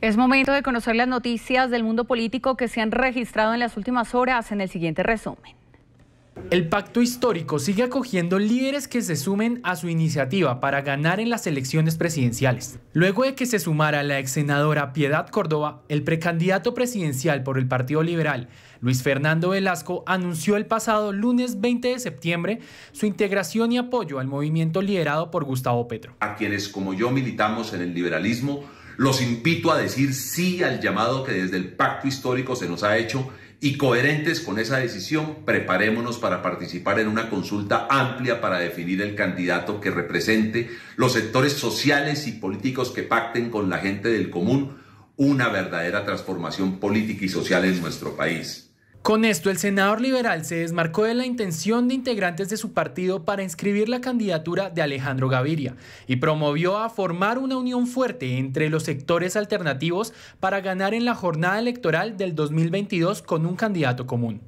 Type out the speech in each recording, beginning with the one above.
Es momento de conocer las noticias del mundo político que se han registrado en las últimas horas en el siguiente resumen. El pacto histórico sigue acogiendo líderes que se sumen a su iniciativa para ganar en las elecciones presidenciales. Luego de que se sumara la ex senadora Piedad Córdoba, el precandidato presidencial por el Partido Liberal, Luis Fernando Velasco, anunció el pasado lunes 20 de septiembre su integración y apoyo al movimiento liderado por Gustavo Petro. A quienes como yo militamos en el liberalismo, los invito a decir sí al llamado que desde el pacto histórico se nos ha hecho y coherentes con esa decisión, preparémonos para participar en una consulta amplia para definir el candidato que represente los sectores sociales y políticos que pacten con la gente del común una verdadera transformación política y social en nuestro país. Con esto, el senador liberal se desmarcó de la intención de integrantes de su partido para inscribir la candidatura de Alejandro Gaviria y promovió a formar una unión fuerte entre los sectores alternativos para ganar en la jornada electoral del 2022 con un candidato común.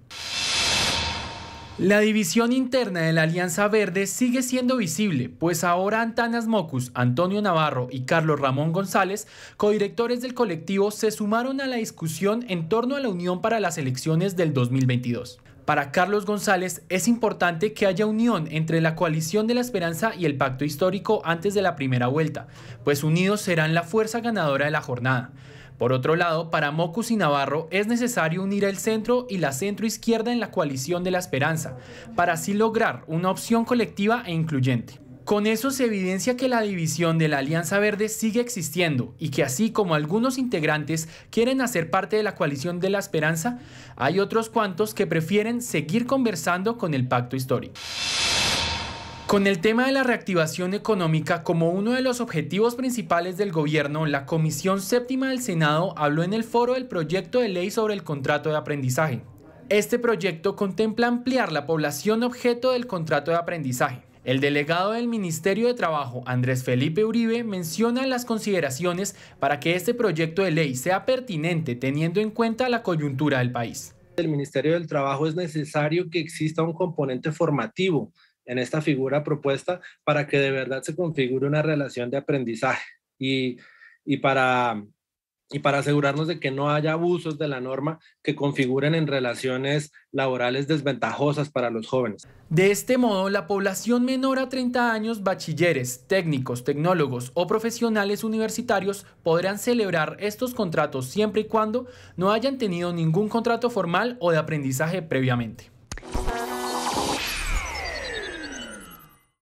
La división interna de la Alianza Verde sigue siendo visible, pues ahora Antanas Mocus, Antonio Navarro y Carlos Ramón González, codirectores del colectivo, se sumaron a la discusión en torno a la unión para las elecciones del 2022. Para Carlos González es importante que haya unión entre la coalición de la esperanza y el pacto histórico antes de la primera vuelta, pues unidos serán la fuerza ganadora de la jornada. Por otro lado, para Mocus y Navarro es necesario unir el centro y la centroizquierda en la coalición de la esperanza, para así lograr una opción colectiva e incluyente. Con eso se evidencia que la división de la Alianza Verde sigue existiendo y que así como algunos integrantes quieren hacer parte de la coalición de la esperanza, hay otros cuantos que prefieren seguir conversando con el pacto histórico. Con el tema de la reactivación económica como uno de los objetivos principales del gobierno, la Comisión Séptima del Senado habló en el foro del proyecto de ley sobre el contrato de aprendizaje. Este proyecto contempla ampliar la población objeto del contrato de aprendizaje. El delegado del Ministerio de Trabajo, Andrés Felipe Uribe, menciona las consideraciones para que este proyecto de ley sea pertinente teniendo en cuenta la coyuntura del país. El Ministerio del Trabajo es necesario que exista un componente formativo en esta figura propuesta para que de verdad se configure una relación de aprendizaje y, y para, y para asegurarnos de que no haya abusos de la norma que configuren en relaciones laborales desventajosas para los jóvenes. De este modo, la población menor a 30 años, bachilleres, técnicos, tecnólogos o profesionales universitarios podrán celebrar estos contratos siempre y cuando no hayan tenido ningún contrato formal o de aprendizaje previamente.